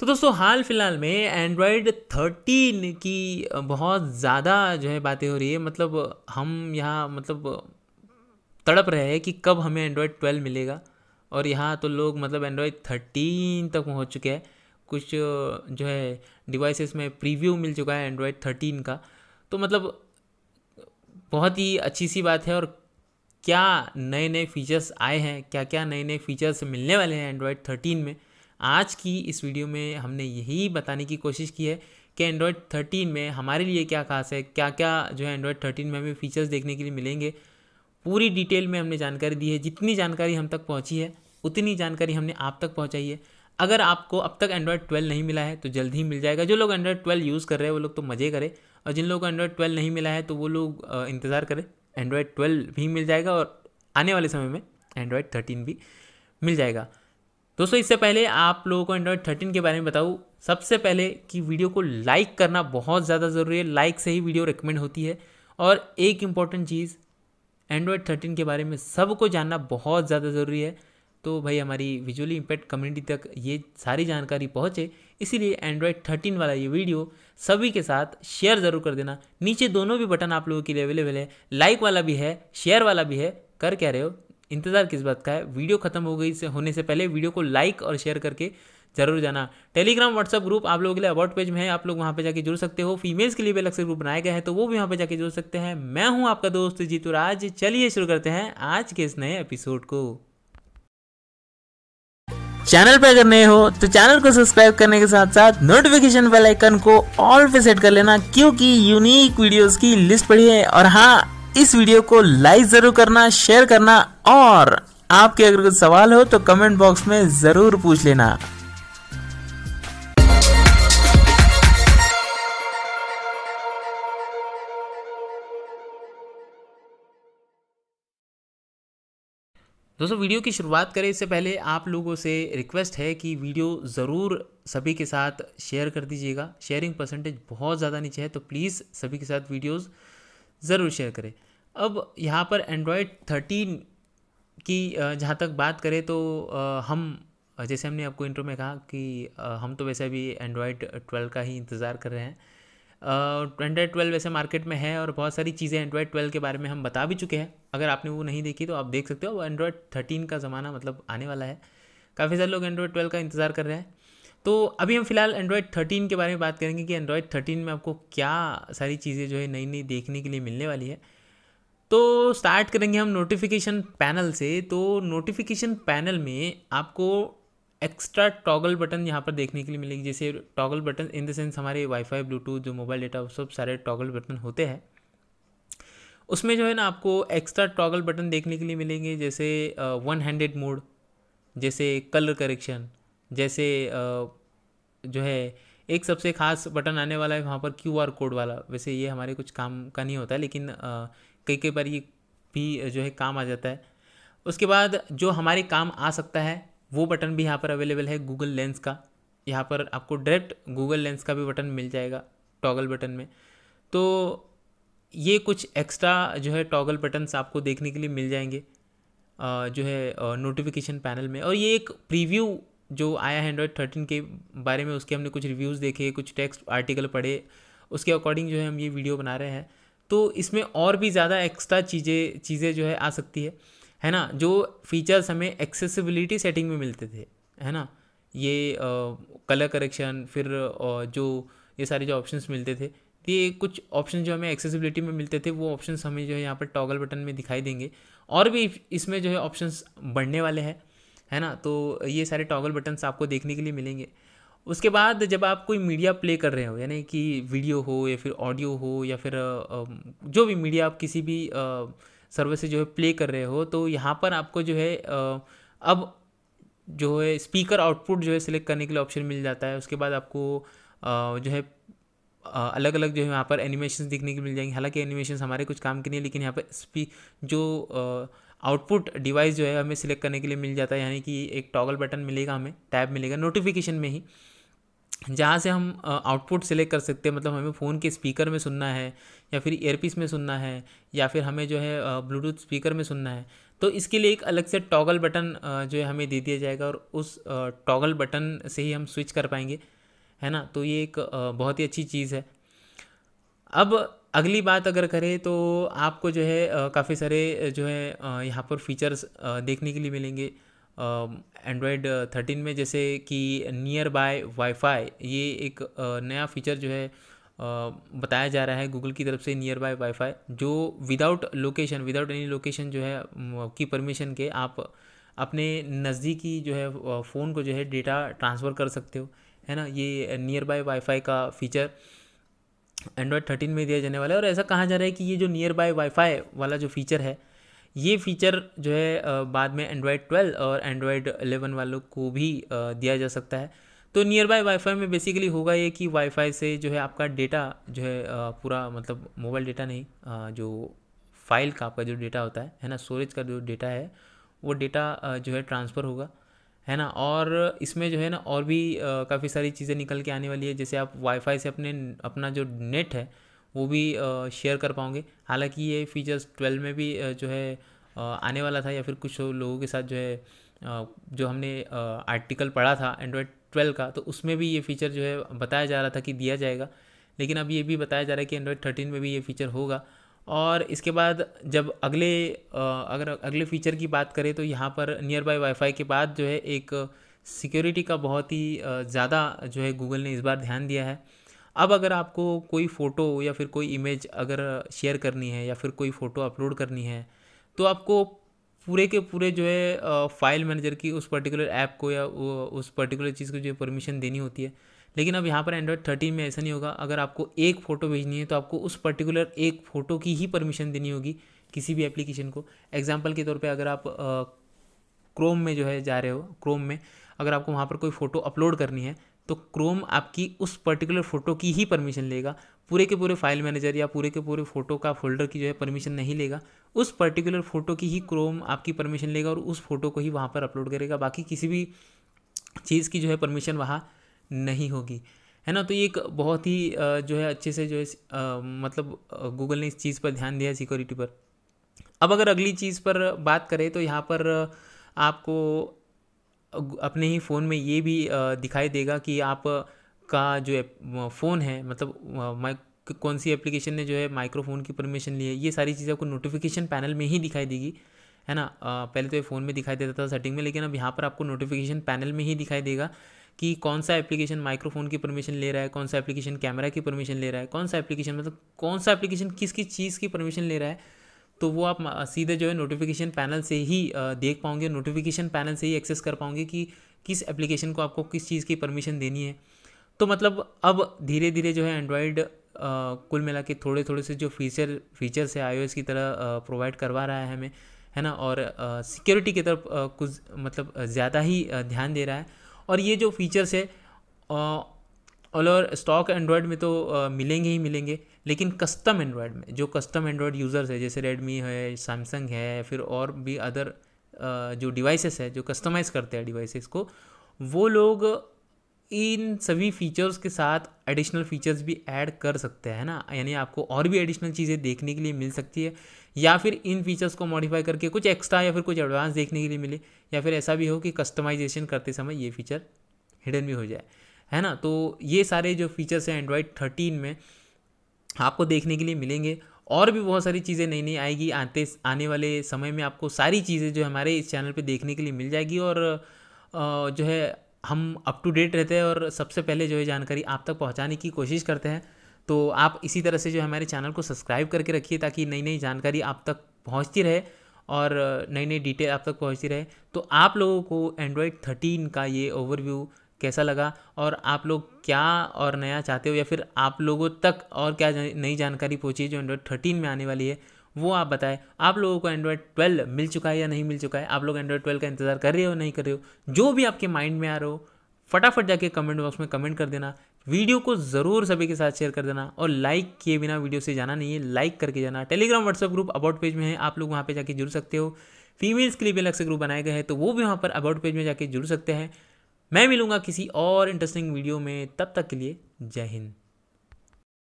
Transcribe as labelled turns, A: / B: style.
A: तो दोस्तों हाल फिलहाल में एंड्रॉयड 13 की बहुत ज़्यादा जो है बातें हो रही है मतलब हम यहाँ मतलब तड़प रहे हैं कि कब हमें एंड्रॉयड 12 मिलेगा और यहाँ तो लोग मतलब एंड्रॉयड 13 तक पहुँच चुके हैं कुछ जो है डिवाइसेस में प्रीव्यू मिल चुका है एंड्रॉयड 13 का तो मतलब बहुत ही अच्छी सी बात है और क्या नए नए फीचर्स आए हैं क्या क्या नए नए फीचर्स मिलने वाले हैं एंड्रॉयड 13 में आज की इस वीडियो में हमने यही बताने की कोशिश की है कि एंड्रॉयड 13 में हमारे लिए क्या खास है क्या क्या जो है एंड्रॉयड 13 में हमें फ़ीचर्स देखने के लिए मिलेंगे पूरी डिटेल में हमने जानकारी दी है जितनी जानकारी हम तक पहुँची है उतनी जानकारी हमने आप तक पहुँचाई है अगर आपको अब तक एंड्रॉयड ट्वेल्व नहीं मिला है तो जल्द ही मिल जाएगा जो लोग एंड्रॉयड ट्वेल्व यूज़ कर रहे हैं वो लोग तो मज़े करें और जिन लोगों को एंड्रॉयड ट्वेल्व नहीं मिला है तो वो लोग इंतज़ार करें एंड्रॉयड ट्वेल्व भी मिल जाएगा और आने वाले समय में एंड्रॉयड थर्टीन भी मिल जाएगा दोस्तों इससे पहले आप लोगों को एंड्रॉयड थर्टीन के बारे में बताऊँ सबसे पहले कि वीडियो को लाइक करना बहुत ज़्यादा ज़रूरी है लाइक से ही वीडियो रिकमेंड होती है और एक इम्पॉर्टेंट चीज़ एंड्रॉयड थर्टीन के बारे में सबको जानना बहुत ज़्यादा ज़रूरी है तो भाई हमारी विजुअली इम्पैक्ट कम्युनिटी तक ये सारी जानकारी पहुँचे इसीलिए एंड्रॉयड थर्टीन वाला ये वीडियो सभी के साथ शेयर ज़रूर कर देना नीचे दोनों भी बटन आप लोगों के लिए अवेलेबल है लाइक वाला भी है शेयर वाला भी है कर कह रहे हो इंतज़ार किस बात का है वीडियो खत्म हो गई से होने से पहले वीडियो को लाइक और शेयर करके जरूर जाना टेलीग्राम व्हाट्सअप ग्रुप आप लोगों के लिए अबाउट पेज में है आप लोग वहां पे जाके जुड़ सकते हो फीमेल्स के लिए भी अलग से ग्रुप बनाया गया है तो वो भी वहां पे जाके जुड़ सकते हैं मैं हूं आपका दोस्त जीतू राज चलिए शुरू करते हैं आज के इस नए एपिसोड को चैनल पर अगर नए हो तो चैनल को सब्सक्राइब करने के साथ साथ नोटिफिकेशन बेल आइकन को ऑल पे सेट कर लेना क्योंकि यूनिक वीडियोस की लिस्ट पड़ी है और हाँ इस वीडियो को लाइक ज़रूर करना शेयर करना और आपके अगर कुछ सवाल हो तो कमेंट बॉक्स में ज़रूर पूछ लेना दोस्तों वीडियो की शुरुआत करें इससे पहले आप लोगों से रिक्वेस्ट है कि वीडियो ज़रूर सभी के साथ शेयर कर दीजिएगा शेयरिंग परसेंटेज बहुत ज़्यादा नीचे है तो प्लीज़ सभी के साथ वीडियोस ज़रूर शेयर करें अब यहाँ पर एंड्रॉयड थर्टीन की जहाँ तक बात करें तो हम जैसे हमने आपको इंट्रो में कहा कि हम तो वैसे अभी एंड्रॉयड ट्वेल्व का ही इंतज़ार कर रहे हैं एंड्रॉयड ट्वेल्व वैसे मार्केट में है और बहुत सारी चीज़ें एंड्रॉयड ट्वेल्व के बारे में हम बता भी चुके हैं अगर आपने वो नहीं देखी तो आप देख सकते हो एंड्रॉयड थर्टीन का ज़माना मतलब आने वाला है काफ़ी सारे लोग एंड्रॉयड ट्वेल्व का इंतज़ार कर रहे हैं तो अभी हम फिलहाल एंड्रॉयड थर्टीन के बारे में बात करेंगे कि एंड्रॉयड थर्टीन में आपको क्या सारी चीज़ें जो है नई नई देखने के लिए मिलने वाली है तो स्टार्ट करेंगे हम नोटिफिकेशन पैनल से तो नोटिफिकेशन पैनल में आपको एक्स्ट्रा टॉगल बटन यहाँ पर देखने के लिए मिलेगी जैसे toggle button in the sense हमारे वाईफाई ब्लूटूथ जो मोबाइल डेटा वो सब सारे टॉगल बटन होते हैं उसमें जो है ना आपको एक्स्ट्रा टॉगल बटन देखने के लिए मिलेंगे जैसे वन हैंडेड मोड जैसे कलर करेक्शन जैसे uh, जो है एक सबसे खास बटन आने वाला है वहाँ पर क्यू आर कोड वाला वैसे ये हमारे कुछ काम का नहीं होता है लेकिन कई कई बार ये भी जो है काम आ जाता है उसके बाद जो हमारे काम आ सकता है वो बटन भी यहाँ पर अवेलेबल है गूगल लेंस का यहाँ पर आपको डायरेक्ट गूगल लेंस का भी बटन मिल जाएगा टॉगल बटन में तो ये कुछ एक्स्ट्रा जो है टॉगल बटन्स आपको देखने के लिए मिल जाएंगे जो है नोटिफिकेशन पैनल में और ये एक प्रीव्यू जो आया है एंड्रॉयड थर्टीन के बारे में उसके हमने कुछ रिव्यूज़ देखे कुछ टेक्स्ट आर्टिकल पढ़े उसके अकॉर्डिंग जो है हम ये वीडियो बना रहे हैं तो इसमें और भी ज़्यादा एक्स्ट्रा चीज़ें चीज़ें जो है आ सकती है है ना जो फीचर्स हमें एक्सेसिबिलिटी सेटिंग में मिलते थे है ना ये कलर करेक्शन फिर आ, जो ये सारे जो ऑप्शंस मिलते थे ये कुछ ऑप्शन जो हमें एक्सेसिबिलिटी में मिलते थे वो ऑप्शंस हमें जो है यहाँ पर टॉगल बटन में दिखाई देंगे और भी इसमें जो है ऑप्शंस बढ़ने वाले हैं है ना तो ये सारे टॉगल बटन्स आपको देखने के लिए मिलेंगे उसके बाद जब आप कोई मीडिया प्ले कर रहे हो यानी कि वीडियो हो या फिर ऑडियो हो या फिर जो भी मीडिया आप किसी भी सर्वे से जो है प्ले कर रहे हो तो यहाँ पर आपको जो है अब जो है स्पीकर आउटपुट जो है सिलेक्ट करने के लिए ऑप्शन मिल जाता है उसके बाद आपको जो है अलग अलग जो है यहाँ पर एनिमेशन देखने के मिल जाएंगे हालांकि एनिमेशन हमारे कुछ काम के नहीं लेकिन यहाँ पर स्पी जो आउटपुट डिवाइस जो है हमें सिलेक्ट करने के लिए मिल जाता है यानी कि एक टॉगल बटन मिलेगा हमें टैब मिलेगा नोटिफिकेशन में ही जहाँ से हम आउटपुट सेलेक्ट कर सकते हैं मतलब हमें फ़ोन के स्पीकर में सुनना है या फिर एयरपीस में सुनना है या फिर हमें जो है ब्लूटूथ स्पीकर में सुनना है तो इसके लिए एक अलग से टॉगल बटन जो है हमें दे दिया जाएगा और उस टॉगल बटन से ही हम स्विच कर पाएंगे है ना तो ये एक बहुत ही अच्छी चीज़ है अब अगली बात अगर करें तो आपको जो है काफ़ी सारे जो है यहाँ पर फीचर्स देखने के लिए मिलेंगे एंड्रॉयड थर्टीन में जैसे कि नियर बाय वाईफाई ये एक नया फीचर जो है बताया जा रहा है गूगल की तरफ से नियर बाय वाईफाई जो without location without any location जो है की परमिशन के आप अपने नज़दीकी जो है फ़ोन को जो है डेटा ट्रांसफ़र कर सकते हो है ना ये नियर बाय वाईफाई का फीचर एंड्रॉयड थर्टीन में दिया जाने वाला है और ऐसा कहा जा रहा है कि ये जो नियर बाय वाईफाई वाला जो फीचर है ये फीचर जो है बाद में एंड्रॉयड ट्वेल्व और एंड्रॉयड एलेवन वालों को भी दिया जा सकता है तो नियर बाय वाईफाई में बेसिकली होगा ये कि वाईफाई से जो है आपका डेटा जो है पूरा मतलब मोबाइल डेटा नहीं जो फाइल का आपका जो डेटा होता है है ना स्टोरेज का जो डेटा है वो डेटा जो है ट्रांसफ़र होगा है ना और इसमें जो है ना और भी काफ़ी सारी चीज़ें निकल के आने वाली है जैसे आप वाईफाई से अपने अपना जो नेट है वो भी शेयर कर पाओगे हालांकि ये फीचर्स ट्वेल्व में भी जो है आने वाला था या फिर कुछ लोगों के साथ जो है जो हमने आर्टिकल पढ़ा था एंड्रॉयड ट्वेल्व का तो उसमें भी ये फीचर जो है बताया जा रहा था कि दिया जाएगा लेकिन अब ये भी बताया जा रहा है कि एंड्रॉयड थर्टीन में भी ये फीचर होगा और इसके बाद जब अगले अगर अगले फीचर की बात करें तो यहाँ पर नियर बाई वाईफाई के बाद जो है एक सिक्योरिटी का बहुत ही ज़्यादा जो है गूगल ने इस बार ध्यान दिया है अब अगर आपको कोई फ़ोटो या फिर कोई इमेज अगर शेयर करनी है या फिर कोई फ़ोटो अपलोड करनी है तो आपको पूरे के पूरे जो है फाइल मैनेजर की उस पर्टिकुलर ऐप को या उस पर्टिकुलर चीज़ को जो है परमिशन देनी होती है लेकिन अब यहाँ पर एंड्रॉयड थर्टीन में ऐसा नहीं होगा अगर आपको एक फ़ोटो भेजनी है तो आपको उस पर्टिकुलर एक फ़ोटो की ही परमिशन देनी होगी किसी भी एप्लीकेशन को एग्जाम्पल के तौर पर अगर आप क्रोम में जो है जा रहे हो क्रोम में अगर आपको वहाँ पर कोई फ़ोटो अपलोड करनी है तो क्रोम आपकी उस पर्टिकुलर फ़ोटो की ही परमिशन लेगा पूरे के पूरे फाइल मैनेजर या पूरे के पूरे फ़ोटो का फोल्डर की जो है परमिशन नहीं लेगा उस पर्टिकुलर फ़ोटो की ही क्रोम आपकी परमिशन लेगा और उस फ़ोटो को ही वहाँ पर अपलोड करेगा बाकी किसी भी चीज़ की जो है परमिशन वहाँ नहीं होगी है ना तो ये एक बहुत ही जो है अच्छे से जो है मतलब गूगल ने इस चीज़ पर ध्यान दिया सिक्योरिटी पर अब अगर अगली चीज़ पर बात करें तो यहाँ पर आपको अपने ही फ़ोन में ये भी दिखाई देगा कि आप का जो फ़ोन है मतलब कौन सी एप्लीकेशन ने जो है माइक्रोफोन की परमिशन ली है ये सारी चीज़ें आपको नोटिफिकेशन पैनल में ही दिखाई देगी है ना पहले तो ये फ़ोन में दिखाई देता था सेटिंग में लेकिन अब यहाँ पर आपको नोटिफिकेशन पैनल में ही दिखाई देगा कि कौन सा एप्लीकेशन माइक्रोफोन की परमिशन ले रहा है कौन सा एप्लीकेशन कैमरा की परमिशन ले रहा है कौन सा एप्लीकेशन मतलब कौन सा एप्लीकेशन किस किस चीज़ की परमिशन ले रहा है तो वो आप सीधे जो है नोटिफिकेशन पैनल से ही देख पाओगे नोटिफिकेशन पैनल से ही एक्सेस कर पाओगे कि किस एप्लीकेशन को आपको किस चीज़ की परमिशन देनी है तो मतलब अब धीरे धीरे जो है एंड्रॉयड कुल मिला के थोड़े थोड़े से जो फीचर फीचर्स है आई की तरह प्रोवाइड करवा रहा है हमें है ना और सिक्योरिटी की तरफ कुछ मतलब ज़्यादा ही ध्यान दे रहा है और ये जो फीचर्स है ऑल ओवर स्टॉक एंड्रॉयड में तो आ, मिलेंगे ही मिलेंगे लेकिन कस्टम एंड्रॉयड में जो कस्टम एंड्रॉयड यूज़र्स है जैसे रेडमी है सैमसंग है फिर और भी अदर जो डिवाइसेस है जो कस्टमाइज़ करते हैं डिवाइसेस को वो लोग इन सभी फीचर्स के साथ एडिशनल फीचर्स भी ऐड कर सकते हैं ना यानी आपको और भी एडिशनल चीज़ें देखने के लिए मिल सकती है या फिर इन फीचर्स को मॉडिफाई करके कुछ एक्स्ट्रा या फिर कुछ एडवांस देखने के लिए मिले या फिर ऐसा भी हो कि कस्टमाइजेशन करते समय ये फीचर हिडन भी हो जाए है ना तो ये सारे जो फीचर्स हैं एंड्रॉयड थर्टीन में आपको देखने के लिए मिलेंगे और भी बहुत सारी चीज़ें नई नई आएगी आते आने वाले समय में आपको सारी चीज़ें जो हमारे इस चैनल पर देखने के लिए मिल जाएगी और जो है हम अप टू डेट रहते हैं और सबसे पहले जो है जानकारी आप तक पहुंचाने की कोशिश करते हैं तो आप इसी तरह से जो हमारे चैनल को सब्सक्राइब करके रखिए ताकि नई नई जानकारी आप तक पहुंचती रहे और नई नई डिटेल आप तक पहुंचती रहे तो आप लोगों को एंड्रॉयड थर्टीन का ये ओवरव्यू कैसा लगा और आप लोग क्या और नया चाहते हो या फिर आप लोगों तक और क्या नई जानकारी पहुँची जो एंड्रॉयड थर्टीन में आने वाली है वो आप बताएं आप लोगों को एंड्रॉयड ट्वेल्व मिल चुका है या नहीं मिल चुका है आप लोग एंड्रॉयड ट्वेल्व का इंतजार कर रहे हो नहीं कर रहे हो जो भी आपके माइंड में आ रहे हो फटाफट जाके कमेंट बॉक्स में कमेंट कर देना वीडियो को ज़रूर सभी के साथ शेयर कर देना और लाइक किए बिना वीडियो से जाना नहीं है लाइक करके जाना Telegram WhatsApp group about page में है आप लोग वहाँ पे जाके जुड़ सकते हो फीमेल्स के लिए भी अलग से ग्रुप बनाए गए हैं तो वो भी वहाँ पर अबाउट पेज में जाके जुड़ सकते हैं मैं मिलूंगा किसी और इंटरेस्टिंग वीडियो में तब तक के लिए जय हिंद